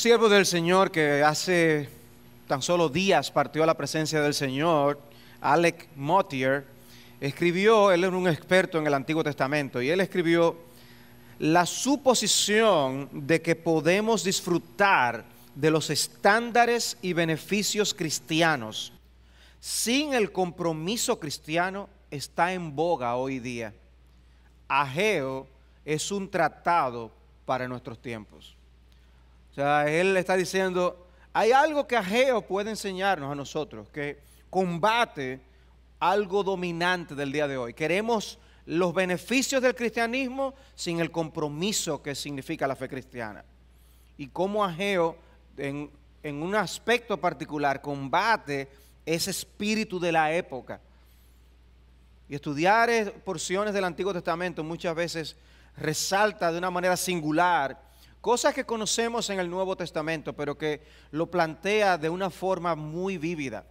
siervo del Señor que hace tan solo días partió a la presencia del Señor, Alec Mottier escribió, él era un experto en el Antiguo Testamento, y él escribió la suposición de que podemos disfrutar de los estándares y beneficios cristianos sin el compromiso cristiano está en boga hoy día. Ageo es un tratado para nuestros tiempos. O sea, él está diciendo, hay algo que Ageo puede enseñarnos a nosotros, que combate algo dominante del día de hoy. Queremos los beneficios del cristianismo sin el compromiso que significa la fe cristiana. Y cómo Ageo, en, en un aspecto particular, combate ese espíritu de la época. Y estudiar porciones del Antiguo Testamento muchas veces resalta de una manera singular Cosas que conocemos en el Nuevo Testamento, pero que lo plantea de una forma muy vívida.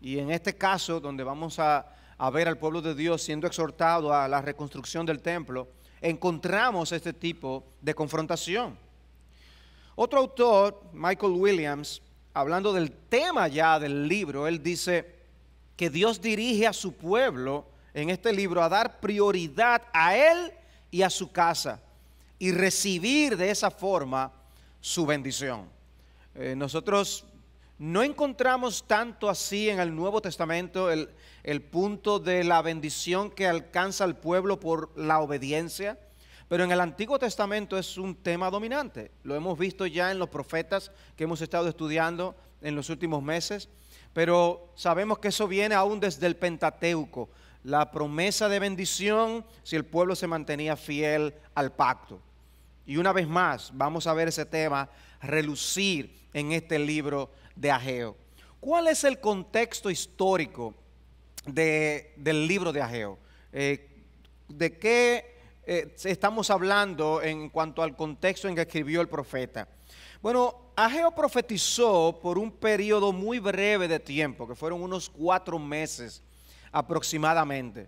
Y en este caso, donde vamos a, ver al pueblo de Dios siendo exhortado a la reconstrucción del templo, encontramos este tipo de confrontación. Otro autor, Michael Williams, hablando del tema ya del libro, él dice que Dios dirige a su pueblo en este libro a dar prioridad a él y a su casa y recibir de esa forma su bendición. Eh, nosotros no encontramos tanto así en el Nuevo Testamento el, el, punto de la bendición que alcanza al pueblo por la obediencia, pero en el Antiguo Testamento es un tema dominante. Lo hemos visto ya en los profetas que hemos estado estudiando en los últimos meses, pero sabemos que eso viene aún desde el Pentateuco, la promesa de bendición si el pueblo se mantenía fiel al pacto. Y una vez más, vamos a ver ese tema relucir en este libro de Ageo. ¿Cuál es el contexto histórico del libro de Ageo? Eh, ¿De qué eh, estamos hablando en cuanto al contexto en que escribió el profeta? Bueno, Ageo profetizó por un periodo muy breve de tiempo, que fueron unos cuatro meses aproximadamente.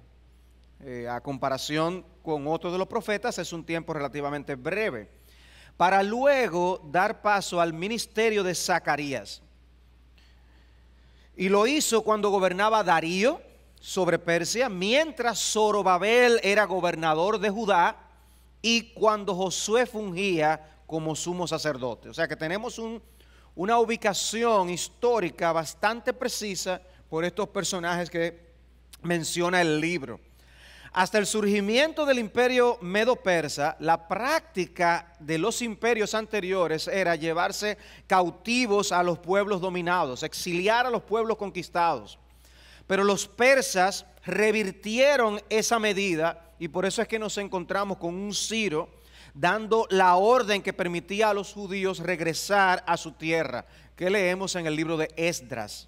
Eh, a comparación con otros de los profetas, es un tiempo relativamente breve, para luego dar paso al ministerio de Zacarías. Y lo hizo cuando gobernaba Darío sobre Persia, mientras Zorobabel era gobernador de Judá y cuando Josué fungía como sumo sacerdote. O sea que tenemos una ubicación histórica bastante precisa por estos personajes que menciona el libro. Hasta el surgimiento del imperio medo-persa, la práctica de los imperios anteriores era llevarse cautivos a los pueblos dominados, exiliar a los pueblos conquistados. Pero los persas revirtieron esa medida y por eso es que nos encontramos con un Ciro dando la orden que permitía a los judíos regresar a su tierra, que leemos en el libro de Esdras.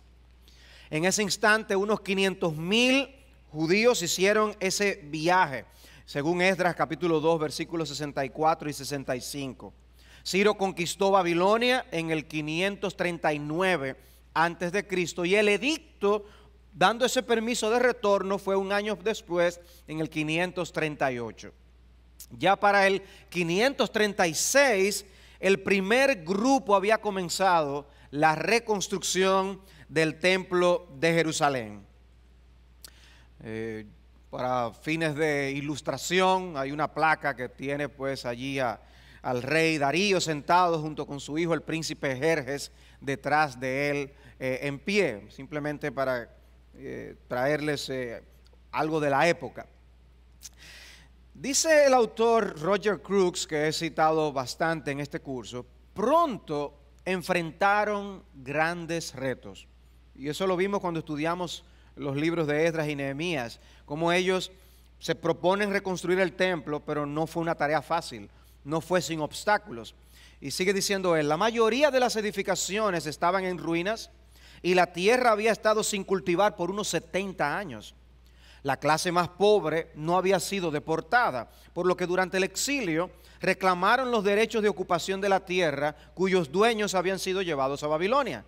En ese instante unos 500 mil judíos hicieron ese viaje, según Esdras capítulo 2, versículos 64 y 65. Ciro conquistó Babilonia en el 539 antes de Cristo y el edicto dando ese permiso de retorno fue un año después en el 538. Ya para el 536 el primer grupo había comenzado la reconstrucción del templo de Jerusalén. Eh, para fines de ilustración, hay una placa que tiene pues allí al rey Darío sentado junto con su hijo el príncipe Jerjes detrás de él eh, en pie, simplemente para eh, traerles algo de la época. Dice el autor Roger Crooks, que he citado bastante en este curso, pronto enfrentaron grandes retos. Y eso lo vimos cuando estudiamos los libros de Esdras y Nehemías, cómo ellos se proponen reconstruir el templo, pero no fue una tarea fácil, no fue sin obstáculos. Y sigue diciendo él, la mayoría de las edificaciones estaban en ruinas y la tierra había estado sin cultivar por unos 70 años. La clase más pobre no había sido deportada, por lo que durante el exilio reclamaron los derechos de ocupación de la tierra cuyos dueños habían sido llevados a Babilonia.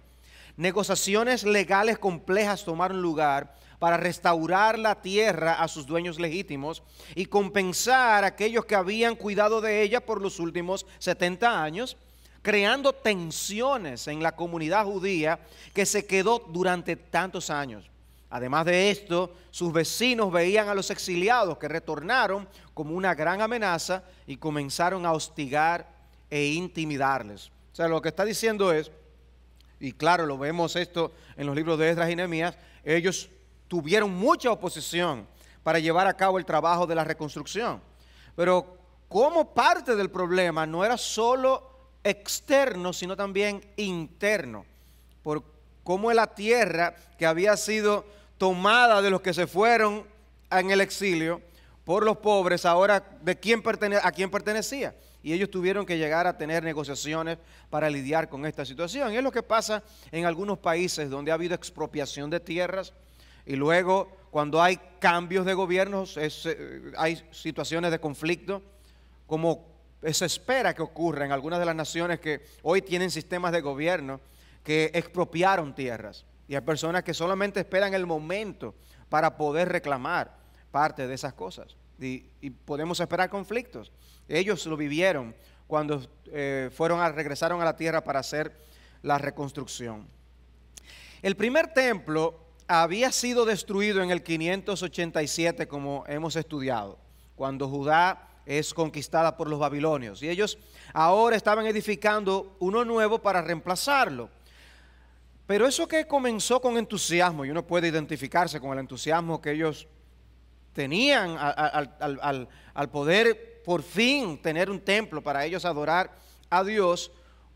Negociaciones legales complejas tomaron lugar para restaurar la tierra a sus dueños legítimos y compensar a aquellos que habían cuidado de ella por los últimos 70 años, creando tensiones en la comunidad judía que se quedó durante tantos años. Además de esto, sus vecinos veían a los exiliados que retornaron como una gran amenaza y comenzaron a hostigar e intimidarles. O sea, lo que está diciendo es y claro, lo vemos esto en los libros de Esdras y Nehemías, ellos tuvieron mucha oposición para llevar a cabo el trabajo de la reconstrucción. Pero como parte del problema no era solo externo, sino también interno, por cómo la tierra que había sido tomada de los que se fueron en el exilio por los pobres, ahora de quién a quién pertenecía y ellos tuvieron que llegar a tener negociaciones para lidiar con esta situación. es lo que pasa en algunos países donde ha habido expropiación de tierras y luego cuando hay cambios de gobiernos eh, hay situaciones de conflicto, como se espera que ocurra en algunas de las naciones que hoy tienen sistemas de gobierno que expropiaron tierras. Y hay personas que solamente esperan el momento para poder reclamar parte de esas cosas. y podemos esperar conflictos. Ellos lo vivieron cuando eh, fueron a, regresaron a la tierra para hacer la reconstrucción. El primer templo había sido destruido en el 587, como hemos estudiado, cuando Judá es conquistada por los babilonios. Y ellos ahora estaban edificando uno nuevo para reemplazarlo. Pero eso que comenzó con entusiasmo, y uno puede identificarse con el entusiasmo que ellos tenían al poder por fin tener un templo para ellos adorar a Dios,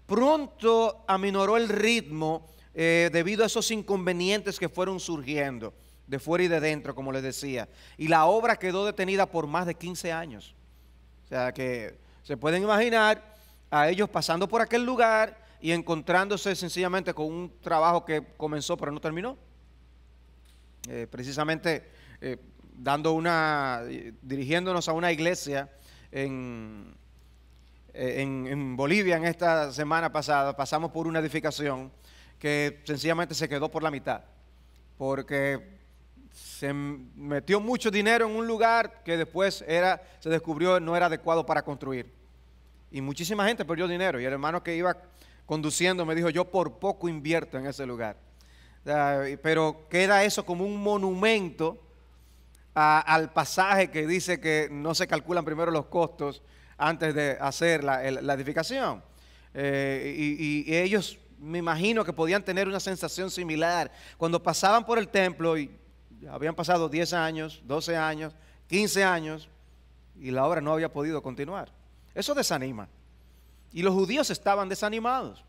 pronto aminoró el ritmo eh, debido a esos inconvenientes que fueron surgiendo de fuera y de dentro, como les decía. Y la obra quedó detenida por más de 15 años. O sea que se pueden imaginar a ellos pasando por aquel lugar y encontrándose sencillamente con un trabajo que comenzó pero no terminó. Eh, precisamente eh, dando una, dirigiéndonos a una iglesia eh, en, Bolivia en esta semana pasada, pasamos por una edificación que sencillamente se quedó por la mitad, porque se metió mucho dinero en un lugar que después era, se descubrió no era adecuado para construir. Y muchísima gente perdió dinero. Y el hermano que iba conduciendo me dijo, yo por poco invierto en ese lugar. Ah, pero queda eso como un monumento al pasaje que dice que no se calculan primero los costos antes de hacer la, edificación. Eh, y, ellos, me imagino que podían tener una sensación similar. Cuando pasaban por el templo y habían pasado 10 años, 12 años, 15 años, y la obra no había podido continuar. Eso desanima. Y los judíos estaban desanimados.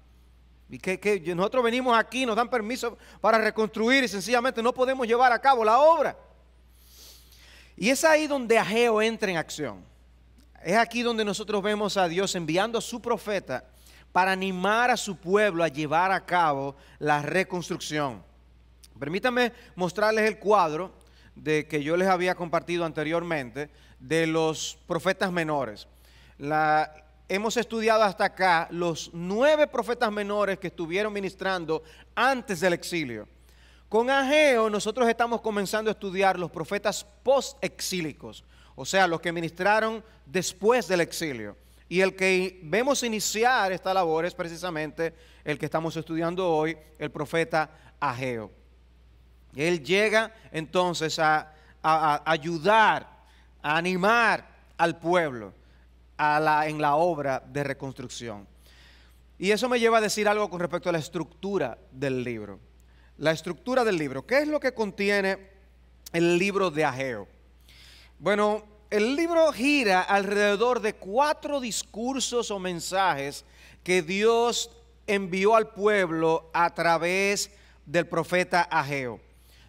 Y que nosotros venimos aquí, nos dan permiso para reconstruir y sencillamente no podemos llevar a cabo la obra. Y es ahí donde Ageo entra en acción. Es aquí donde nosotros vemos a Dios enviando a su profeta para animar a su pueblo a llevar a cabo la reconstrucción. Permítanme mostrarles el cuadro de que yo les había compartido anteriormente de los profetas menores. hemos estudiado hasta acá los nueve profetas menores que estuvieron ministrando antes del exilio. Con Ageo nosotros estamos comenzando a estudiar los profetas post-exílicos, o sea, los que ministraron después del exilio. Y el que vemos iniciar esta labor es precisamente el que estamos estudiando hoy, el profeta Ageo. Él llega entonces a, ayudar, a animar al pueblo en la obra de reconstrucción. Y eso me lleva a decir algo con respecto a la estructura del libro la estructura del libro. ¿Qué es lo que contiene el libro de Ageo? Bueno, el libro gira alrededor de cuatro discursos o mensajes que Dios envió al pueblo a través del profeta Ageo.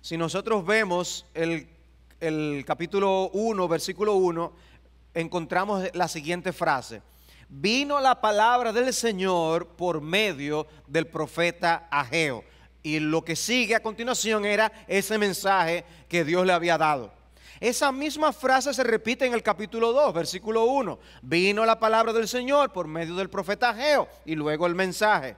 Si nosotros vemos el, capítulo 1, versículo 1, encontramos la siguiente frase. Vino la palabra del Señor por medio del profeta Ageo. Y lo que sigue a continuación era ese mensaje que Dios le había dado. Esa misma frase se repite en el capítulo 2, versículo 1. Vino la palabra del Señor por medio del profeta Geo y luego el mensaje.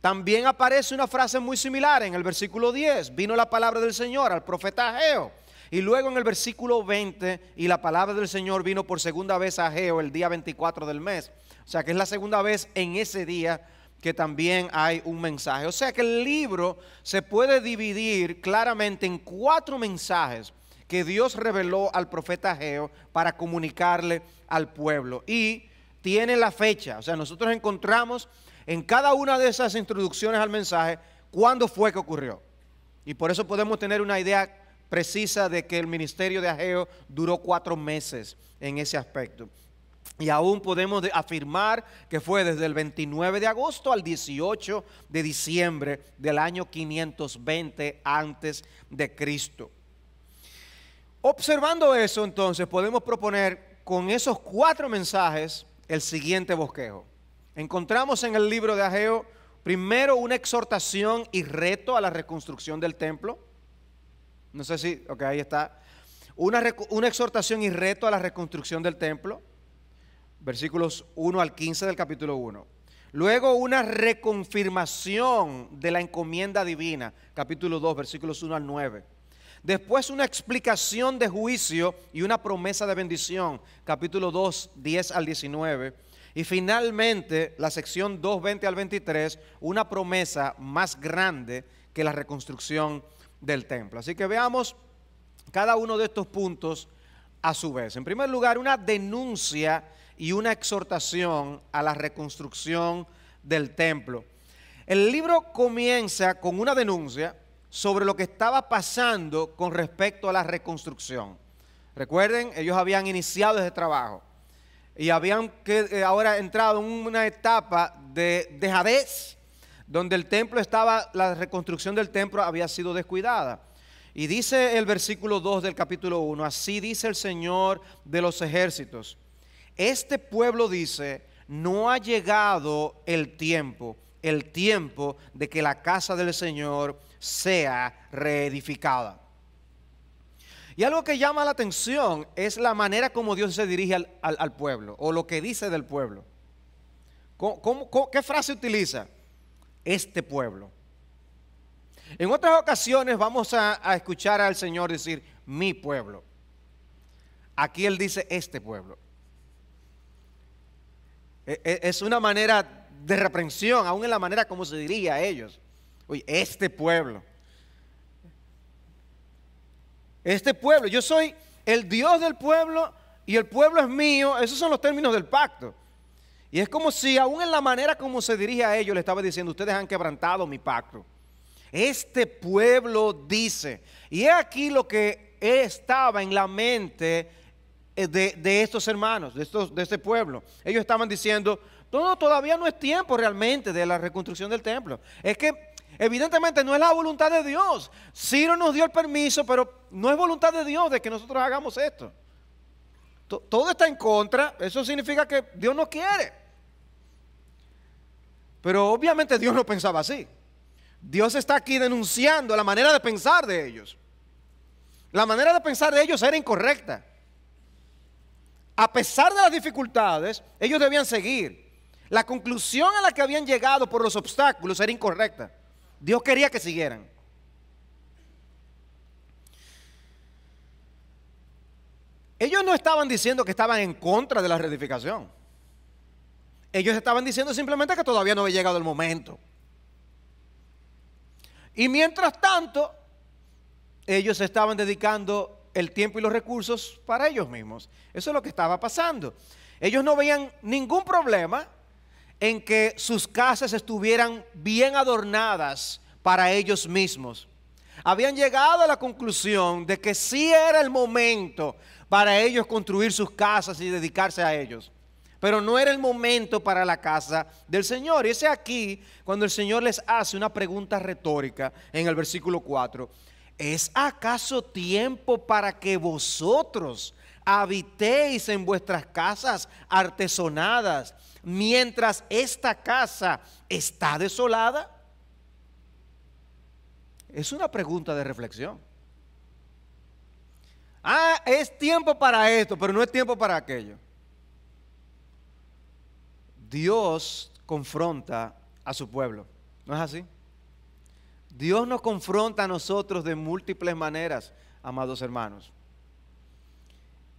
También aparece una frase muy similar en el versículo 10. Vino la palabra del Señor al profeta Geo. Y luego en el versículo 20, y la palabra del Señor vino por segunda vez a Geo el día 24 del mes. O sea que es la segunda vez en ese día que también hay un mensaje. O sea que el libro se puede dividir claramente en cuatro mensajes que Dios reveló al profeta Ajeo para comunicarle al pueblo. Y tiene la fecha. O sea, nosotros encontramos en cada una de esas introducciones al mensaje cuándo fue que ocurrió. Y por eso podemos tener una idea precisa de que el ministerio de Ajeo duró cuatro meses en ese aspecto. Y aún podemos afirmar que fue desde el 29 de agosto al 18 de diciembre del año 520 antes de Cristo. Observando eso, entonces podemos proponer con esos cuatro mensajes el siguiente bosquejo. Encontramos en el libro de Ageo primero una exhortación y reto a la reconstrucción del templo. No sé si, ok, ahí está. Una, una exhortación y reto a la reconstrucción del templo versículos 1 al 15 del capítulo 1. Luego una reconfirmación de la encomienda divina, capítulo 2, versículos 1 al 9. Después una explicación de juicio y una promesa de bendición, capítulo 2, 10 al 19. Y finalmente la sección 2, 20 al 23, una promesa más grande que la reconstrucción del templo. Así que veamos cada uno de estos puntos a su vez. En primer lugar, una denuncia y una exhortación a la reconstrucción del templo. El libro comienza con una denuncia sobre lo que estaba pasando con respecto a la reconstrucción. Recuerden, ellos habían iniciado ese trabajo y habían eh, ahora entrado en una etapa de dejadez donde el templo estaba, la reconstrucción del templo había sido descuidada. Y dice el versículo 2 del capítulo 1, así dice el Señor de los ejércitos, este pueblo dice, no ha llegado el tiempo, el tiempo de que la casa del Señor sea reedificada. Y algo que llama la atención es la manera como Dios se dirige al, pueblo o lo que dice del pueblo. ¿Cómo, qué frase utiliza? Este pueblo. En otras ocasiones vamos a escuchar al Señor decir, mi pueblo. Aquí Él dice, este pueblo. E, e, es una manera de reprensión, aún en la manera como se diría a ellos. Oye, este pueblo. Este pueblo, yo soy el Dios del pueblo y el pueblo es mío. Esos son los términos del pacto. Y es como si aún en la manera como se dirige a ellos le estaba diciendo, ustedes han quebrantado mi pacto. Este pueblo dice, y es aquí lo que estaba en la mente eh, de, estos hermanos, de, estos, de este pueblo. Ellos estaban diciendo, no, todavía no es tiempo realmente de la reconstrucción del templo. Es que evidentemente no es la voluntad de Dios. no nos dio el permiso, pero no es voluntad de Dios de que nosotros hagamos esto. Todo está en contra, eso significa que Dios no quiere. Pero obviamente Dios no pensaba así. Dios está aquí denunciando la manera de pensar de ellos. La manera de pensar de ellos era incorrecta a pesar de las dificultades, ellos debían seguir. La conclusión a la que habían llegado por los obstáculos era incorrecta. Dios quería que siguieran. Ellos no estaban diciendo que estaban en contra de la reedificación. Ellos estaban diciendo simplemente que todavía no había llegado el momento. Y mientras tanto, ellos se estaban dedicando el tiempo y los recursos para ellos mismos. Eso es lo que estaba pasando. Ellos no veían ningún problema en que sus casas estuvieran bien adornadas para ellos mismos. Habían llegado a la conclusión de que sí era el momento para ellos construir sus casas y dedicarse a ellos. Pero no era el momento para la casa del Señor. Y es aquí cuando el Señor les hace una pregunta retórica en el versículo 4. ¿es acaso tiempo para que vosotros habitéis en vuestras casas artesonadas mientras esta casa está desolada? Es una pregunta de reflexión. Ah, es tiempo para esto, pero no es tiempo para aquello. Dios confronta a su pueblo. ¿No es así? Dios nos confronta a nosotros de múltiples maneras, amados hermanos.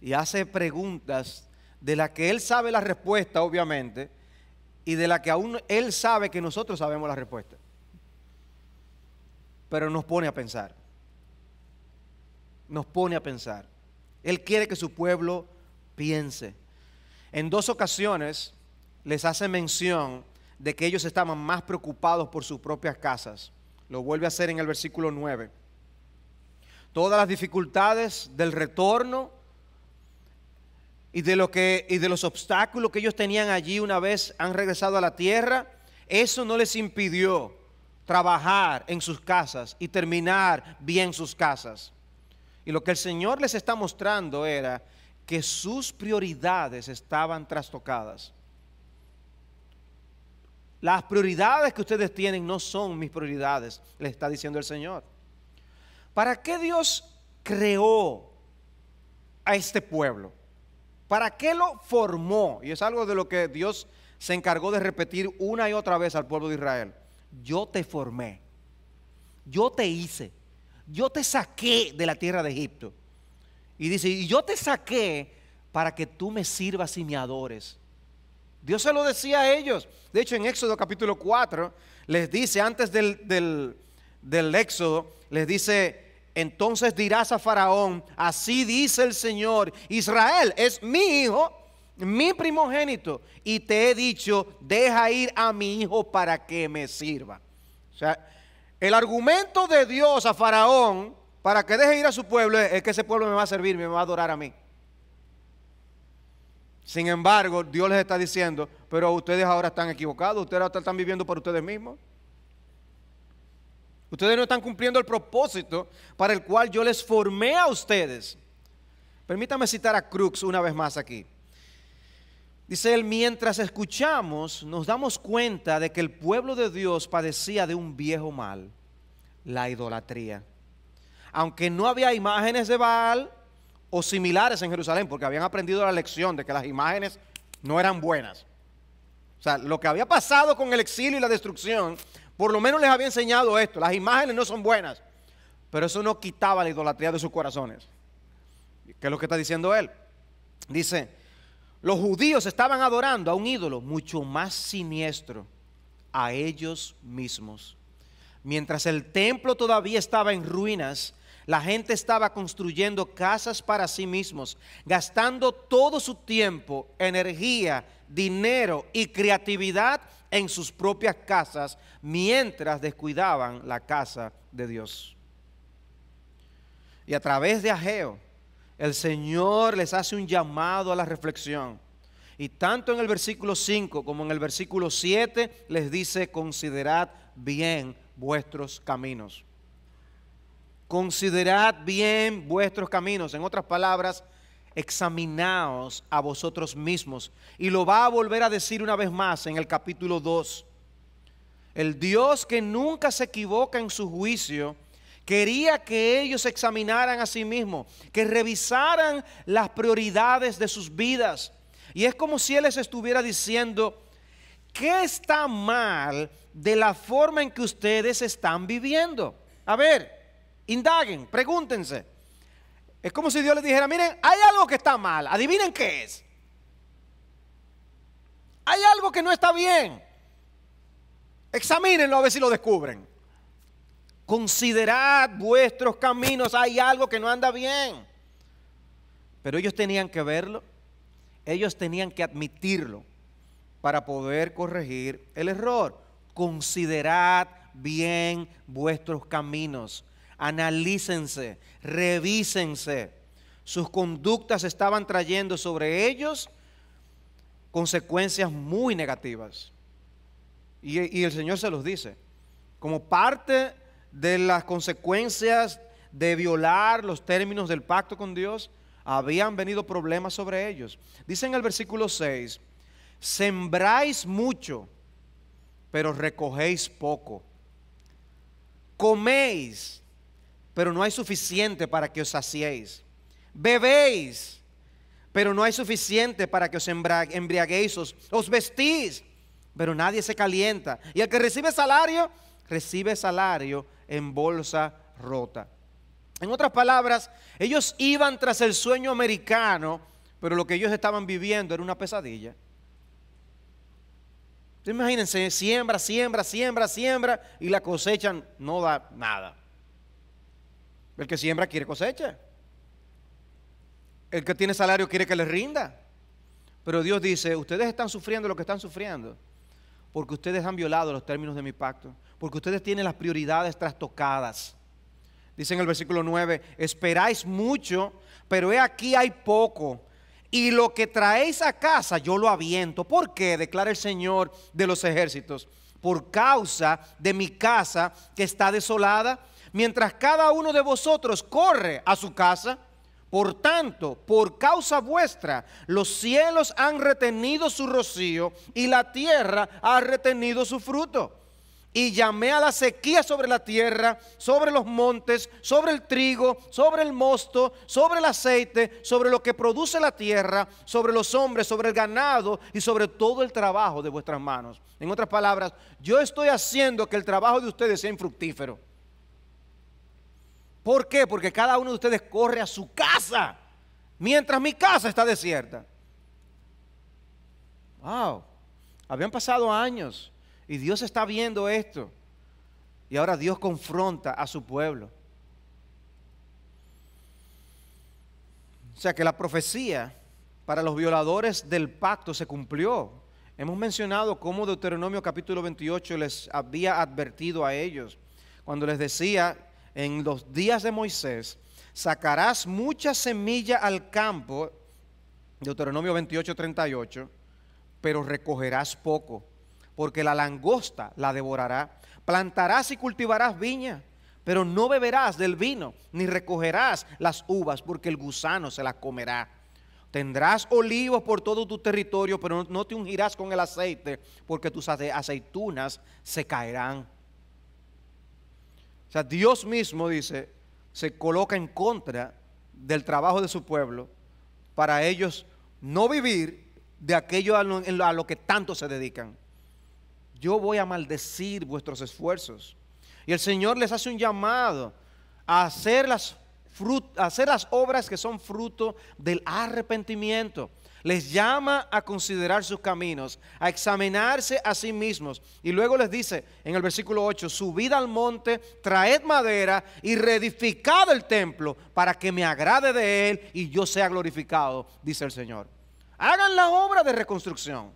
Y hace preguntas de las que Él sabe la respuesta, obviamente, y de la que aún Él sabe que nosotros sabemos la respuesta. Pero nos pone a pensar. Nos pone a pensar. Él quiere que su pueblo piense. En dos ocasiones les hace mención de que ellos estaban más preocupados por sus propias casas lo vuelve a hacer en el versículo 9. Todas las dificultades del retorno y de, lo que, y de los obstáculos que ellos tenían allí una vez han regresado a la tierra, eso no les impidió trabajar en sus casas y terminar bien sus casas. Y lo que el Señor les está mostrando era que sus prioridades estaban trastocadas. Las prioridades que ustedes tienen no son mis prioridades, le está diciendo el Señor. ¿Para qué Dios creó a este pueblo? ¿Para qué lo formó? Y es algo de lo que Dios se encargó de repetir una y otra vez al pueblo de Israel. Yo te formé, yo te hice, yo te saqué de la tierra de Egipto. Y dice, y yo te saqué para que tú me sirvas y me adores. Dios se lo decía a ellos. De hecho, en Éxodo capítulo 4, les dice, antes del, del, del Éxodo, les dice, entonces dirás a Faraón, así dice el Señor, Israel es mi hijo, mi primogénito, y te he dicho, deja ir a mi hijo para que me sirva. O sea, el argumento de Dios a Faraón para que deje ir a su pueblo es que ese pueblo me va a servir, me va a adorar a mí. Sin embargo, Dios les está diciendo, pero ustedes ahora están equivocados, ustedes ahora están viviendo por ustedes mismos. Ustedes no están cumpliendo el propósito para el cual yo les formé a ustedes. Permítame citar a Crux una vez más aquí. Dice él, mientras escuchamos, nos damos cuenta de que el pueblo de Dios padecía de un viejo mal, la idolatría. Aunque no había imágenes de Baal, o similares en Jerusalén, porque habían aprendido la lección de que las imágenes no eran buenas. O sea, lo que había pasado con el exilio y la destrucción, por lo menos les había enseñado esto, las imágenes no son buenas, pero eso no quitaba la idolatría de sus corazones. ¿Qué es lo que está diciendo él? Dice, los judíos estaban adorando a un ídolo mucho más siniestro, a ellos mismos. Mientras el templo todavía estaba en ruinas, la gente estaba construyendo casas para sí mismos, gastando todo su tiempo, energía, dinero y creatividad en sus propias casas mientras descuidaban la casa de Dios. Y a través de Ageo, el Señor les hace un llamado a la reflexión. Y tanto en el versículo 5 como en el versículo 7 les dice, considerad bien vuestros caminos. Considerad bien vuestros caminos. En otras palabras, examinaos a vosotros mismos. Y lo va a volver a decir una vez más en el capítulo 2. El Dios que nunca se equivoca en su juicio, quería que ellos examinaran a sí mismos, que revisaran las prioridades de sus vidas. Y es como si Él les estuviera diciendo, ¿qué está mal de la forma en que ustedes están viviendo? A ver, Indaguen, pregúntense. Es como si Dios les dijera, miren, hay algo que está mal, adivinen qué es. Hay algo que no está bien. Examínenlo a ver si lo descubren. Considerad vuestros caminos, hay algo que no anda bien. Pero ellos tenían que verlo, ellos tenían que admitirlo para poder corregir el error. Considerad bien vuestros caminos analícense, revísense. Sus conductas estaban trayendo sobre ellos consecuencias muy negativas. Y, el Señor se los dice, como parte de las consecuencias de violar los términos del pacto con Dios, habían venido problemas sobre ellos. Dice en el versículo 6, sembráis mucho, pero recogéis poco. Coméis, pero no hay suficiente para que os saciéis. Bebéis, pero no hay suficiente para que os embriaguéis. Os, vestís, pero nadie se calienta. Y el que recibe salario, recibe salario en bolsa rota. En otras palabras, ellos iban tras el sueño americano, pero lo que ellos estaban viviendo era una pesadilla. Imagínense, siembra, siembra, siembra, siembra y la cosechan no da nada. El que siembra quiere cosecha. El que tiene salario quiere que le rinda. Pero Dios dice, ustedes están sufriendo lo que están sufriendo, porque ustedes han violado los términos de mi pacto, porque ustedes tienen las prioridades trastocadas. Dice en el versículo 9, esperáis mucho, pero he aquí hay poco. Y lo que traéis a casa yo lo aviento. ¿Por qué? Declara el Señor de los ejércitos. Por causa de mi casa que está desolada mientras cada uno de vosotros corre a su casa. Por tanto, por causa vuestra, los cielos han retenido su rocío y la tierra ha retenido su fruto. Y llamé a la sequía sobre la tierra, sobre los montes, sobre el trigo, sobre el mosto, sobre el aceite, sobre lo que produce la tierra, sobre los hombres, sobre el ganado y sobre todo el trabajo de vuestras manos. En otras palabras, yo estoy haciendo que el trabajo de ustedes sea infructífero. ¿Por qué? Porque cada uno de ustedes corre a su casa, mientras mi casa está desierta. Wow, habían pasado años y Dios está viendo esto. Y ahora Dios confronta a su pueblo. O sea que la profecía para los violadores del pacto se cumplió. Hemos mencionado cómo Deuteronomio capítulo 28 les había advertido a ellos cuando les decía en los días de Moisés, sacarás mucha semilla al campo, Deuteronomio 28, 38, pero recogerás poco, porque la langosta la devorará. Plantarás y cultivarás viña, pero no beberás del vino, ni recogerás las uvas, porque el gusano se las comerá. Tendrás olivos por todo tu territorio, pero no te ungirás con el aceite, porque tus aceitunas se caerán. Dios mismo dice, se coloca en contra del trabajo de su pueblo para ellos no vivir de aquello a lo, que tanto se dedican. Yo voy a maldecir vuestros esfuerzos. Y el Señor les hace un llamado a hacer las, a hacer las obras que son fruto del arrepentimiento les llama a considerar sus caminos, a examinarse a sí mismos. Y luego les dice en el versículo 8, subid al monte, traed madera y reedificad el templo para que me agrade de él y yo sea glorificado, dice el Señor. Hagan la obra de reconstrucción.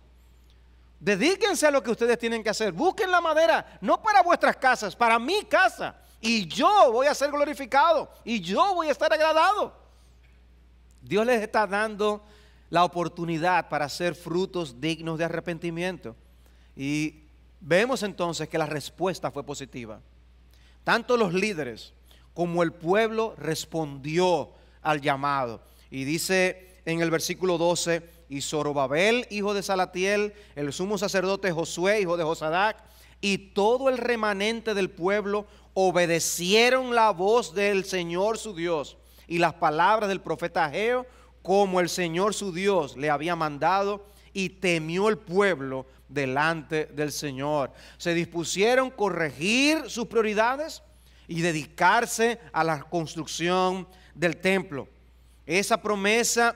Dedíquense a lo que ustedes tienen que hacer. Busquen la madera, no para vuestras casas, para mi casa. Y yo voy a ser glorificado. Y yo voy a estar agradado. Dios les está dando la oportunidad para hacer frutos dignos de arrepentimiento. Y vemos entonces que la respuesta fue positiva. Tanto los líderes como el pueblo respondió al llamado. Y dice en el versículo 12, y Zorobabel, hijo de Salatiel, el sumo sacerdote Josué, hijo de Josadac, y todo el remanente del pueblo obedecieron la voz del Señor su Dios y las palabras del profeta Ageo, como el Señor su Dios le había mandado y temió el pueblo delante del Señor. Se dispusieron corregir sus prioridades y dedicarse a la construcción del templo. Esa promesa,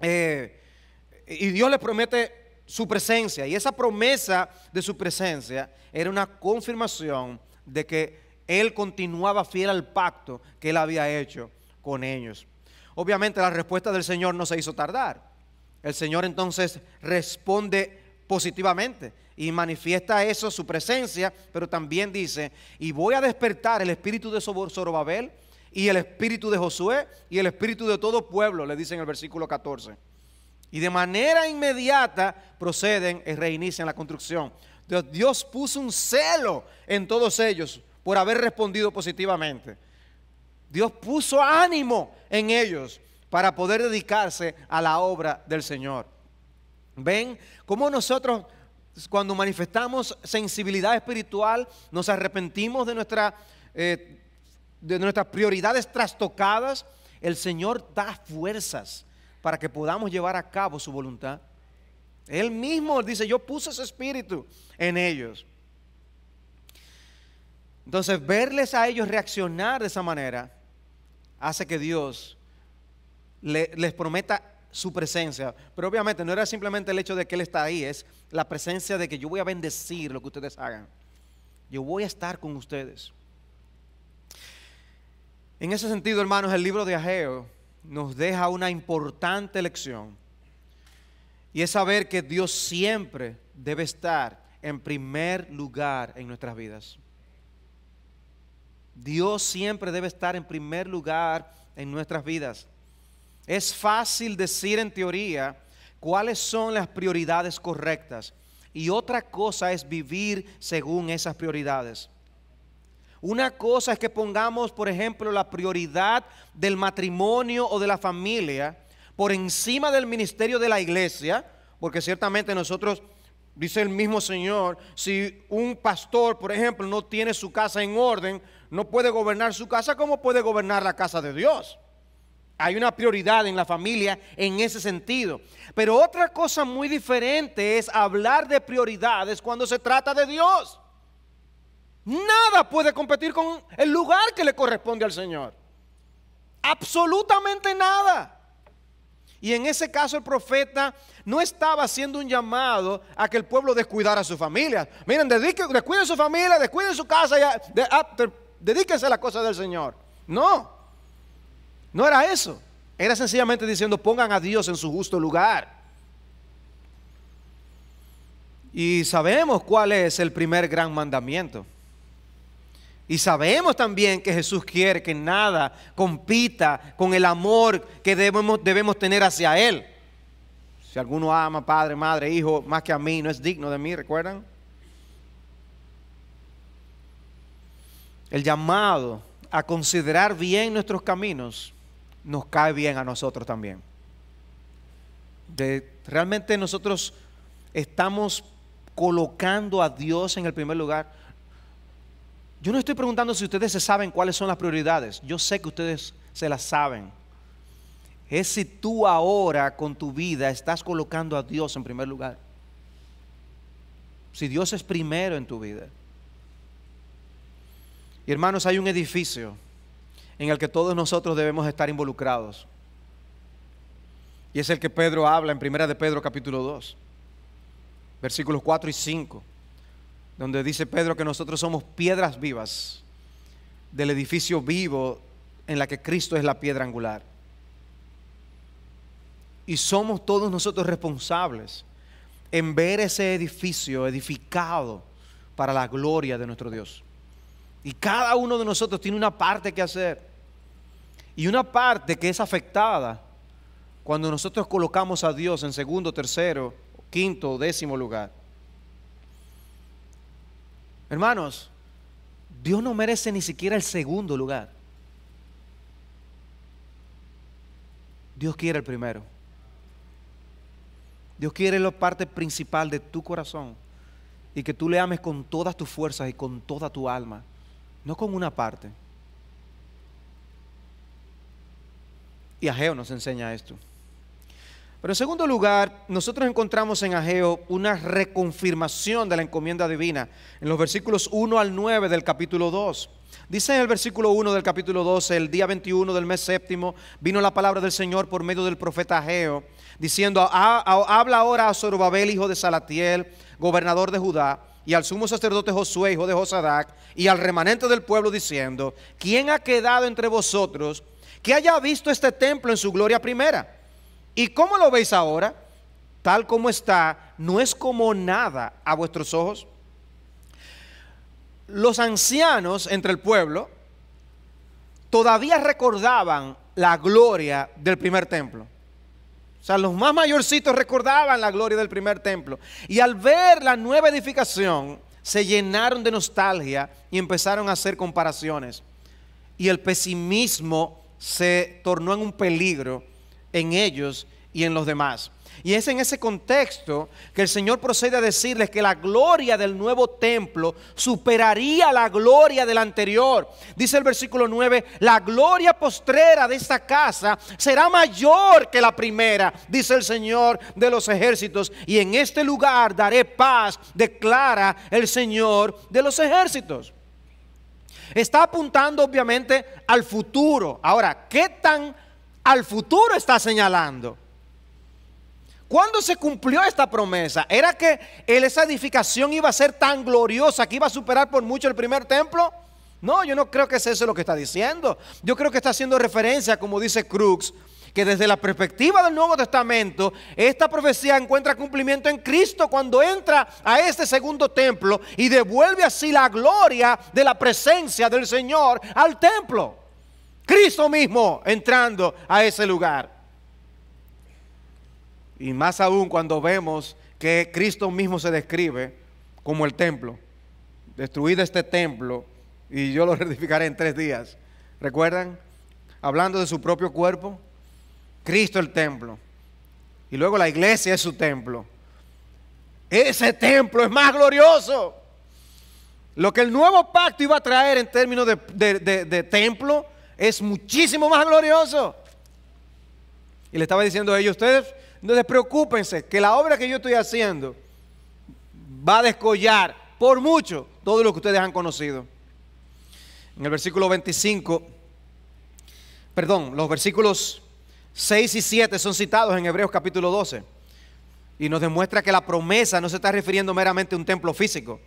eh, y Dios le promete su presencia, y esa promesa de su presencia era una confirmación de que Él continuaba fiel al pacto que Él había hecho con ellos. Obviamente la respuesta del Señor no se hizo tardar. El Señor entonces responde positivamente y manifiesta eso, su presencia, pero también dice, y voy a despertar el espíritu de Zorobabel y el espíritu de Josué y el espíritu de todo pueblo, le dice en el versículo 14. Y de manera inmediata proceden y reinician la construcción. Dios puso un celo en todos ellos por haber respondido positivamente. Dios puso ánimo en ellos para poder dedicarse a la obra del Señor. ¿Ven cómo nosotros cuando manifestamos sensibilidad espiritual nos arrepentimos de, nuestra, eh, de nuestras prioridades trastocadas? El Señor da fuerzas para que podamos llevar a cabo su voluntad. Él mismo dice, yo puse ese espíritu en ellos. Entonces, verles a ellos reaccionar de esa manera hace que Dios les prometa su presencia. Pero obviamente no era simplemente el hecho de que Él está ahí, es la presencia de que yo voy a bendecir lo que ustedes hagan. Yo voy a estar con ustedes. En ese sentido, hermanos, el libro de Ageo nos deja una importante lección. Y es saber que Dios siempre debe estar en primer lugar en nuestras vidas. Dios siempre debe estar en primer lugar en nuestras vidas. Es fácil decir en teoría cuáles son las prioridades correctas y otra cosa es vivir según esas prioridades. Una cosa es que pongamos, por ejemplo, la prioridad del matrimonio o de la familia por encima del ministerio de la iglesia, porque ciertamente nosotros Dice el mismo Señor, si un pastor, por ejemplo, no tiene su casa en orden, no puede gobernar su casa, ¿cómo puede gobernar la casa de Dios? Hay una prioridad en la familia en ese sentido. Pero otra cosa muy diferente es hablar de prioridades cuando se trata de Dios. Nada puede competir con el lugar que le corresponde al Señor. Absolutamente nada. Y en ese caso el profeta no estaba haciendo un llamado a que el pueblo descuidara a su familia. Miren, descuiden su familia, descuiden su casa, y de, a, ah, dedíquense a la cosa del Señor. No, no era eso. Era sencillamente diciendo, pongan a Dios en su justo lugar. Y sabemos cuál es el primer gran mandamiento. Y sabemos también que Jesús quiere que nada compita con el amor que debemos, debemos tener hacia Él. Si alguno ama padre, madre, hijo más que a mí, no es digno de mí, ¿recuerdan? El llamado a considerar bien nuestros caminos nos cae bien a nosotros también. realmente nosotros estamos colocando a Dios en el primer lugar yo no estoy preguntando si ustedes se saben cuáles son las prioridades. Yo sé que ustedes se las saben. Es si tú ahora con tu vida estás colocando a Dios en primer lugar. Si Dios es primero en tu vida. Y hermanos, hay un edificio en el que todos nosotros debemos estar involucrados. Y es el que Pedro habla en Primera de Pedro capítulo 2, versículos 4 y 5 donde dice Pedro que nosotros somos piedras vivas del edificio vivo en la que Cristo es la piedra angular. Y somos todos nosotros responsables en ver ese edificio edificado para la gloria de nuestro Dios. Y cada uno de nosotros tiene una parte que hacer. Y una parte que es afectada cuando nosotros colocamos a Dios en segundo, tercero, quinto, décimo lugar. Hermanos, Dios no merece ni siquiera el segundo lugar. Dios quiere el primero. Dios quiere la parte principal de tu corazón y que tú le ames con todas tus fuerzas y con toda tu alma, no con una parte. Y Ageo nos enseña esto. Pero en segundo lugar, nosotros encontramos en Ageo una reconfirmación de la encomienda divina en los versículos 1 al 9 del capítulo 2. Dice en el versículo 1 del capítulo 12, el día 21 del mes séptimo, vino la palabra del Señor por medio del profeta Ageo, diciendo, habla ahora a Zorobabel, hijo de Salatiel, gobernador de Judá, y al sumo sacerdote Josué, hijo de Josadac, y al remanente del pueblo, diciendo, ¿quién ha quedado entre vosotros que haya visto este templo en su gloria primera? ¿Y cómo lo veis ahora? Tal como está, no es como nada a vuestros ojos. Los ancianos entre el pueblo todavía recordaban la gloria del primer templo. O sea, los más mayorcitos recordaban la gloria del primer templo. Y al ver la nueva edificación, se llenaron de nostalgia y empezaron a hacer comparaciones. Y el pesimismo se tornó en un peligro en ellos y en los demás. Y es en ese contexto que el Señor procede a decirles que la gloria del nuevo templo superaría la gloria del anterior. Dice el versículo 9, la gloria postrera de esta casa será mayor que la primera, dice el Señor de los ejércitos. Y en este lugar daré paz, declara el Señor de los ejércitos. Está apuntando obviamente al futuro. Ahora, ¿qué tan al futuro está señalando. ¿Cuándo se cumplió esta promesa? ¿Era que esa edificación iba a ser tan gloriosa que iba a superar por mucho el primer templo? No, yo no creo que es eso lo que está diciendo. Yo creo que está haciendo referencia, como dice Crux, que desde la perspectiva del Nuevo Testamento, esta profecía encuentra cumplimiento en Cristo cuando entra a este segundo templo y devuelve así la gloria de la presencia del Señor al templo. Cristo mismo entrando a ese lugar. Y más aún cuando vemos que Cristo mismo se describe como el templo. destruido este templo y yo lo reedificaré en tres días. ¿Recuerdan? Hablando de su propio cuerpo, Cristo el templo. Y luego la iglesia es su templo. Ese templo es más glorioso. Lo que el nuevo pacto iba a traer en términos de, de, de, de templo, es muchísimo más glorioso. Y le estaba diciendo a ellos, ustedes no se que la obra que yo estoy haciendo va a descollar por mucho todo lo que ustedes han conocido. En el versículo 25, perdón, los versículos 6 y 7 son citados en Hebreos capítulo 12 y nos demuestra que la promesa no se está refiriendo meramente a un templo físico,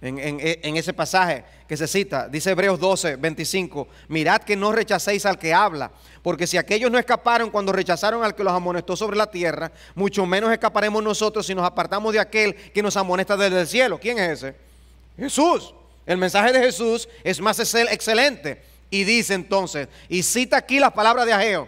en, ese pasaje que se cita. Dice Hebreos 12, 25, mirad que no rechacéis al que habla, porque si aquellos no escaparon cuando rechazaron al que los amonestó sobre la tierra, mucho menos escaparemos nosotros si nos apartamos de aquel que nos amonesta desde el cielo. ¿Quién es ese? Jesús. El mensaje de Jesús es más excelente. Y dice entonces, y cita aquí las palabras de Ajeo.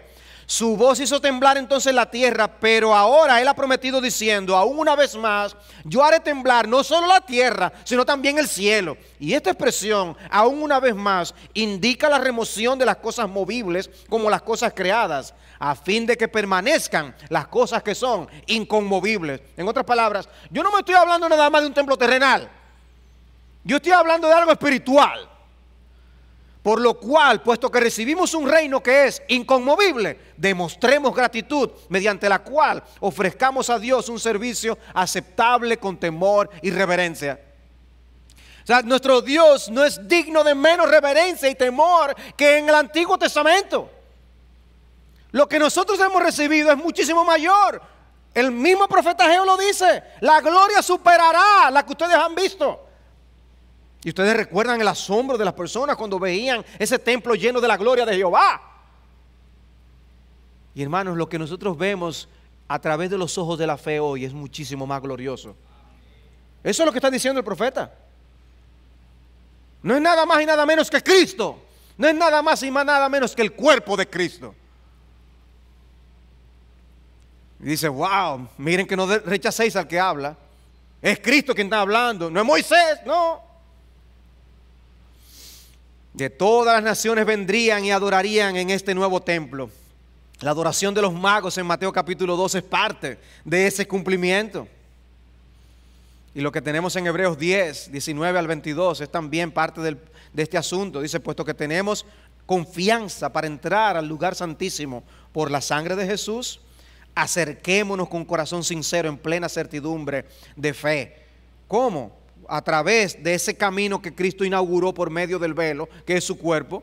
Su voz hizo temblar entonces la tierra, pero ahora Él ha prometido diciendo, aún una vez más, yo haré temblar no solo la tierra, sino también el cielo. Y esta expresión, aún una vez más, indica la remoción de las cosas movibles como las cosas creadas, a fin de que permanezcan las cosas que son inconmovibles. En otras palabras, yo no me estoy hablando nada más de un templo terrenal. Yo estoy hablando de algo espiritual. Por lo cual, puesto que recibimos un reino que es inconmovible, demostremos gratitud mediante la cual ofrezcamos a Dios un servicio aceptable con temor y reverencia. O sea, nuestro Dios no es digno de menos reverencia y temor que en el Antiguo Testamento. Lo que nosotros hemos recibido es muchísimo mayor. El mismo profeta Jehová lo dice, la gloria superará la que ustedes han visto. Y ustedes recuerdan el asombro de las personas cuando veían ese templo lleno de la gloria de Jehová. Y hermanos, lo que nosotros vemos a través de los ojos de la fe hoy es muchísimo más glorioso. Eso es lo que está diciendo el profeta. No es nada más y nada menos que Cristo. No es nada más y nada menos que el cuerpo de Cristo. Y dice, wow, miren que no rechacéis al que habla. Es Cristo quien está hablando, no es Moisés, no de todas las naciones vendrían y adorarían en este nuevo templo. La adoración de los magos en Mateo capítulo 2 es parte de ese cumplimiento. Y lo que tenemos en Hebreos 10, 19 al 22 es también parte de este asunto. Dice, puesto que tenemos confianza para entrar al lugar santísimo por la sangre de Jesús, acerquémonos con corazón sincero en plena certidumbre de fe. ¿Cómo? a través de ese camino que Cristo inauguró por medio del velo, que es su cuerpo,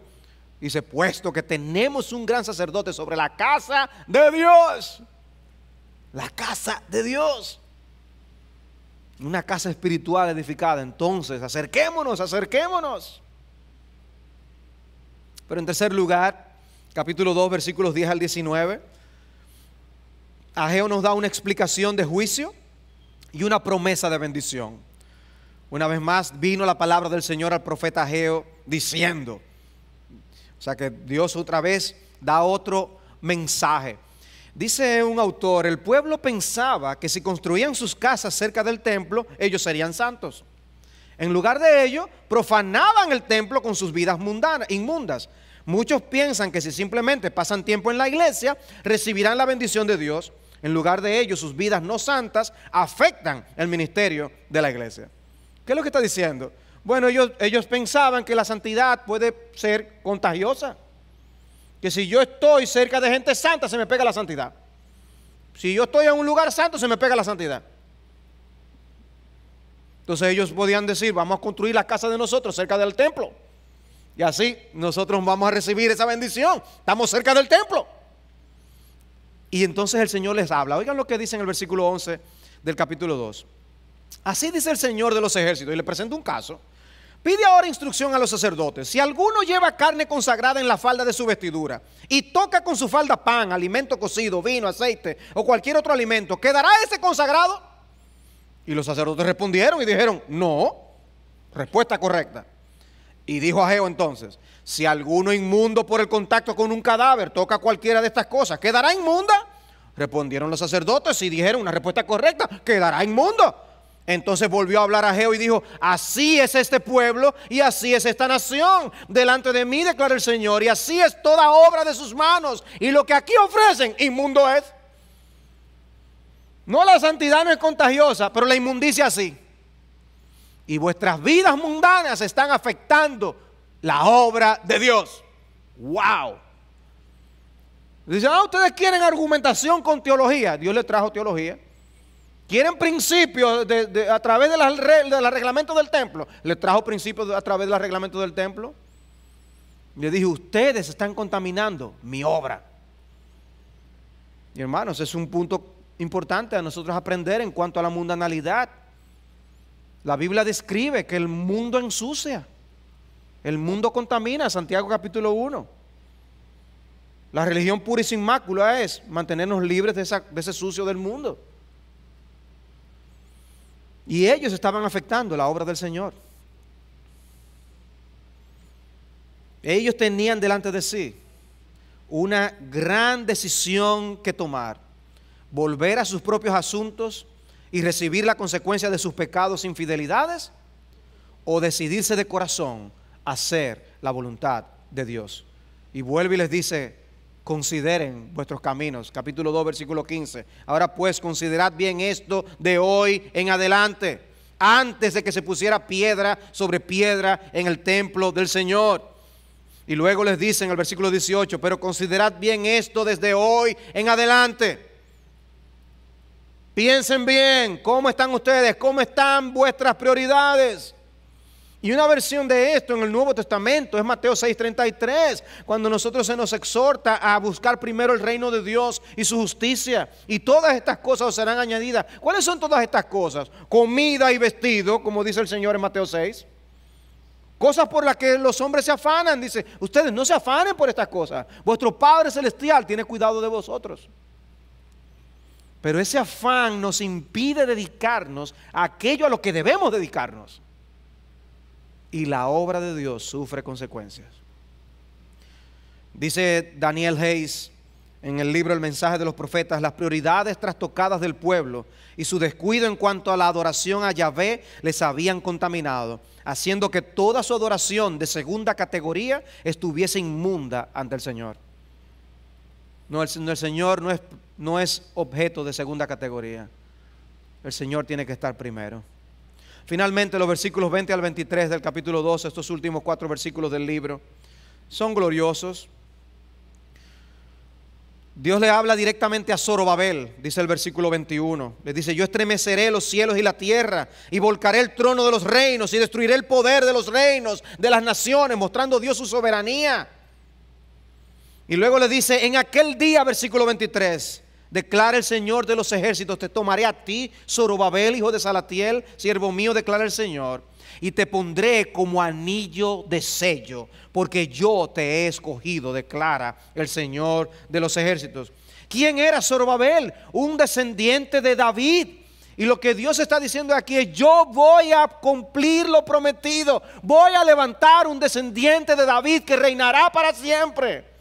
dice, puesto que tenemos un gran sacerdote sobre la casa de Dios, la casa de Dios, una casa espiritual edificada, entonces acerquémonos, acerquémonos. Pero en tercer lugar, capítulo 2, versículos 10 al 19, Ageo nos da una explicación de juicio y una promesa de bendición. Una vez más vino la palabra del Señor al profeta Geo diciendo. O sea que Dios otra vez da otro mensaje. Dice un autor, el pueblo pensaba que si construían sus casas cerca del templo, ellos serían santos. En lugar de ello, profanaban el templo con sus vidas mundanas, inmundas. Muchos piensan que si simplemente pasan tiempo en la iglesia, recibirán la bendición de Dios. En lugar de ello, sus vidas no santas afectan el ministerio de la iglesia. ¿Qué es lo que está diciendo? Bueno, ellos, ellos pensaban que la santidad puede ser contagiosa. Que si yo estoy cerca de gente santa, se me pega la santidad. Si yo estoy en un lugar santo, se me pega la santidad. Entonces ellos podían decir, vamos a construir la casa de nosotros cerca del templo. Y así nosotros vamos a recibir esa bendición. Estamos cerca del templo. Y entonces el Señor les habla. Oigan lo que dice en el versículo 11 del capítulo 2. Así dice el Señor de los ejércitos, y le presento un caso. Pide ahora instrucción a los sacerdotes. Si alguno lleva carne consagrada en la falda de su vestidura y toca con su falda pan, alimento cocido, vino, aceite o cualquier otro alimento, ¿quedará ese consagrado? Y los sacerdotes respondieron y dijeron, no. Respuesta correcta. Y dijo a Geo entonces, si alguno inmundo por el contacto con un cadáver toca cualquiera de estas cosas, ¿quedará inmunda? Respondieron los sacerdotes y dijeron una respuesta correcta, quedará inmundo. Entonces volvió a hablar a Geo y dijo, así es este pueblo y así es esta nación. Delante de mí declara el Señor y así es toda obra de sus manos. Y lo que aquí ofrecen, inmundo es. No la santidad no es contagiosa, pero la inmundicia sí. Y vuestras vidas mundanas están afectando la obra de Dios. ¡Wow! Dicen, ah, ustedes quieren argumentación con teología. Dios le trajo teología. Quieren principios a través de arreglamento del templo. Le trajo principios a través del arreglamento del templo. Le dije, ustedes están contaminando mi obra. Y hermanos, es un punto importante a nosotros aprender en cuanto a la mundanalidad. La Biblia describe que el mundo ensucia, el mundo contamina, Santiago capítulo 1. La religión pura y sin mácula es mantenernos libres de ese sucio del mundo. Y ellos estaban afectando la obra del Señor. Ellos tenían delante de sí una gran decisión que tomar, volver a sus propios asuntos y recibir la consecuencia de sus pecados e infidelidades, o decidirse de corazón hacer la voluntad de Dios. Y vuelve y les dice, consideren vuestros caminos. Capítulo 2, versículo 15. Ahora pues, considerad bien esto de hoy en adelante, antes de que se pusiera piedra sobre piedra en el templo del Señor. Y luego les dice en el versículo 18, pero considerad bien esto desde hoy en adelante. Piensen bien, ¿cómo están ustedes? ¿Cómo están vuestras prioridades? Y una versión de esto en el Nuevo Testamento es Mateo 6:33, cuando nosotros se nos exhorta a buscar primero el reino de Dios y su justicia, y todas estas cosas serán añadidas. ¿Cuáles son todas estas cosas? Comida y vestido, como dice el Señor en Mateo 6. Cosas por las que los hombres se afanan, dice, ustedes no se afanen por estas cosas. Vuestro Padre celestial tiene cuidado de vosotros. Pero ese afán nos impide dedicarnos a aquello a lo que debemos dedicarnos y la obra de Dios sufre consecuencias. Dice Daniel Hayes en el libro El mensaje de los profetas, las prioridades trastocadas del pueblo y su descuido en cuanto a la adoración a Yahvé les habían contaminado, haciendo que toda su adoración de segunda categoría estuviese inmunda ante el Señor. No, el, Señor no es objeto de segunda categoría. El Señor tiene que estar primero. Finalmente, los versículos 20 al 23 del capítulo 12, estos últimos cuatro versículos del libro, son gloriosos. Dios le habla directamente a Zorobabel, dice el versículo 21. Le dice, yo estremeceré los cielos y la tierra y volcaré el trono de los reinos y destruiré el poder de los reinos, de las naciones, mostrando Dios su soberanía. Y luego le dice, en aquel día, versículo 23, Declara el Señor de los ejércitos, te tomaré a ti, Zorobabel, hijo de Salatiel, siervo mío, declara el Señor, y te pondré como anillo de sello, porque yo te he escogido, declara el Señor de los ejércitos. ¿Quién era Zorobabel? Un descendiente de David. Y lo que Dios está diciendo aquí es, yo voy a cumplir lo prometido, voy a levantar un descendiente de David que reinará para siempre.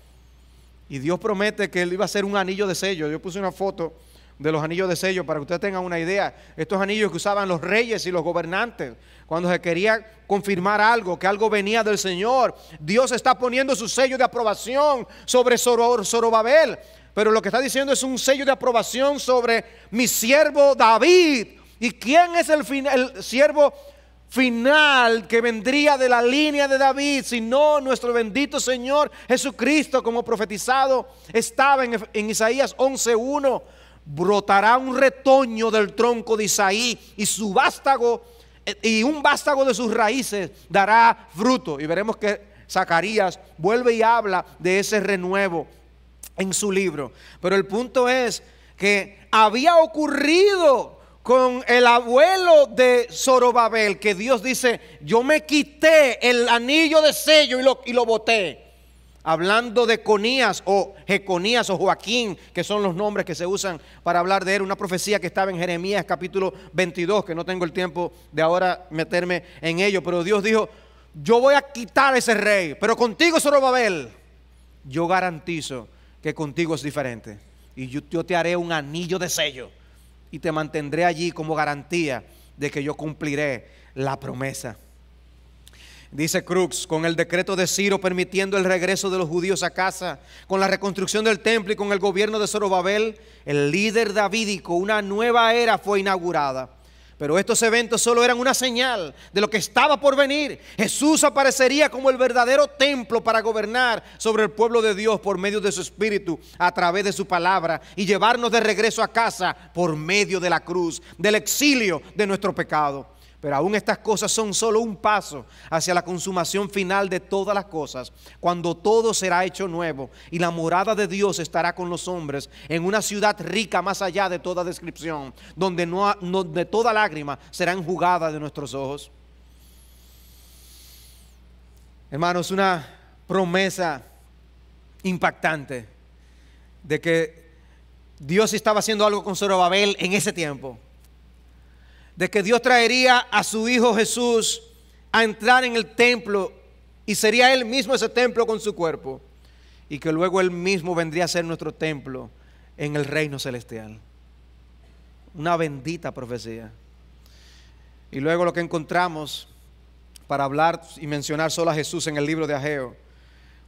Y Dios promete que Él iba a hacer un anillo de sello. Yo puse una foto de los anillos de sello para que ustedes tengan una idea. Estos anillos que usaban los reyes y los gobernantes cuando se quería confirmar algo, que algo venía del Señor. Dios está poniendo su sello de aprobación sobre Zorobabel. pero lo que está diciendo es un sello de aprobación sobre mi siervo David. ¿Y quién es el, fin, el siervo final que vendría de la línea de David, sino nuestro bendito Señor Jesucristo, como profetizado estaba en, en Isaías 11.1, brotará un retoño del tronco de Isaí y su vástago eh, y un vástago de sus raíces dará fruto. Y veremos que Zacarías vuelve y habla de ese renuevo en su libro. Pero el punto es que había ocurrido con el abuelo de Zorobabel, que Dios dice, yo me quité el anillo de sello y lo, y lo boté. Hablando de Conías o Jeconías o Joaquín, que son los nombres que se usan para hablar de él, una profecía que estaba en Jeremías capítulo 22, que no tengo el tiempo de ahora meterme en ello, pero Dios dijo, yo voy a quitar ese rey, pero contigo Zorobabel, yo garantizo que contigo es diferente. Y yo te haré un anillo de sello y te mantendré allí como garantía de que yo cumpliré la promesa. Dice Crux, con el decreto de Ciro permitiendo el regreso de los judíos a casa, con la reconstrucción del templo y con el gobierno de Zorobabel, el líder davídico, una nueva era fue inaugurada. Pero estos eventos solo eran una señal de lo que estaba por venir. Jesús aparecería como el verdadero templo para gobernar sobre el pueblo de Dios por medio de su espíritu, a través de su palabra, y llevarnos de regreso a casa por medio de la cruz, del exilio de nuestro pecado. Pero aún estas cosas son solo un paso hacia la consumación final de todas las cosas, cuando todo será hecho nuevo y la morada de Dios estará con los hombres en una ciudad rica más allá de toda descripción, donde, no, toda lágrima será enjugada de nuestros ojos. Hermanos, una promesa impactante de que Dios estaba haciendo algo con Zorobabel en ese tiempo de que Dios traería a su Hijo Jesús a entrar en el templo y sería Él mismo ese templo con su cuerpo y que luego Él mismo vendría a ser nuestro templo en el reino celestial. Una bendita profecía. Y luego lo que encontramos para hablar y mencionar solo a Jesús en el libro de Ageo,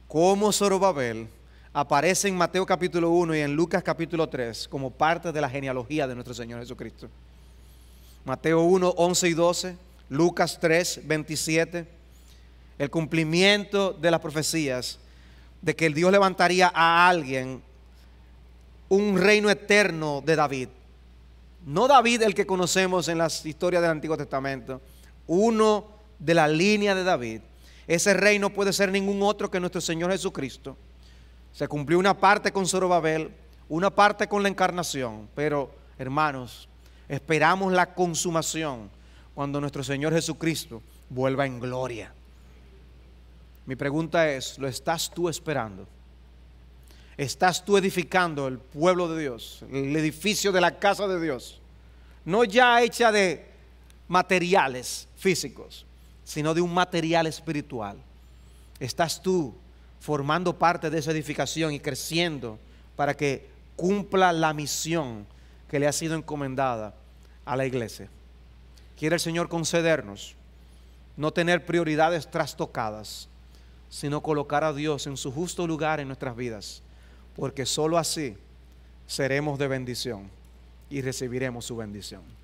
como Zorobabel aparece en Mateo capítulo 1 y en Lucas capítulo 3 como parte de la genealogía de nuestro Señor Jesucristo. Mateo 1, 11 y 12, Lucas 3, 27, el cumplimiento de las profecías de que el Dios levantaría a alguien un reino eterno de David. No David el que conocemos en las historias del Antiguo Testamento, uno de la línea de David. Ese reino puede ser ningún otro que nuestro Señor Jesucristo. Se cumplió una parte con Zorobabel, una parte con la encarnación, pero hermanos, Esperamos la consumación cuando nuestro Señor Jesucristo vuelva en gloria. Mi pregunta es, ¿lo estás tú esperando? ¿Estás tú edificando el pueblo de Dios, el edificio de la casa de Dios? No ya hecha de materiales físicos, sino de un material espiritual. ¿Estás tú formando parte de esa edificación y creciendo para que cumpla la misión que le ha sido encomendada a la iglesia. Quiere el Señor concedernos no tener prioridades trastocadas, sino colocar a Dios en su justo lugar en nuestras vidas, porque sólo así seremos de bendición y recibiremos su bendición.